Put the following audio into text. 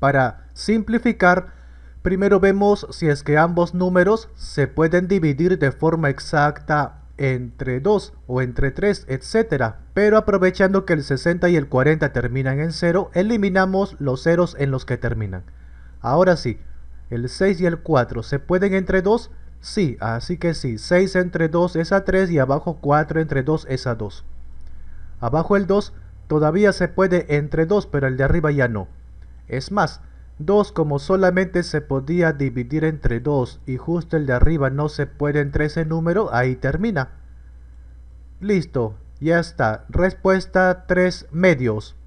Para simplificar, primero vemos si es que ambos números se pueden dividir de forma exacta entre 2 o entre 3, etc. Pero aprovechando que el 60 y el 40 terminan en 0, eliminamos los ceros en los que terminan. Ahora sí, el 6 y el 4 se pueden entre 2, sí, así que sí, 6 entre 2 es a 3 y abajo 4 entre 2 es a 2. Abajo el 2 todavía se puede entre 2, pero el de arriba ya no. Es más, 2 como solamente se podía dividir entre 2 y justo el de arriba no se puede entre ese número, ahí termina. Listo, ya está. Respuesta 3 medios.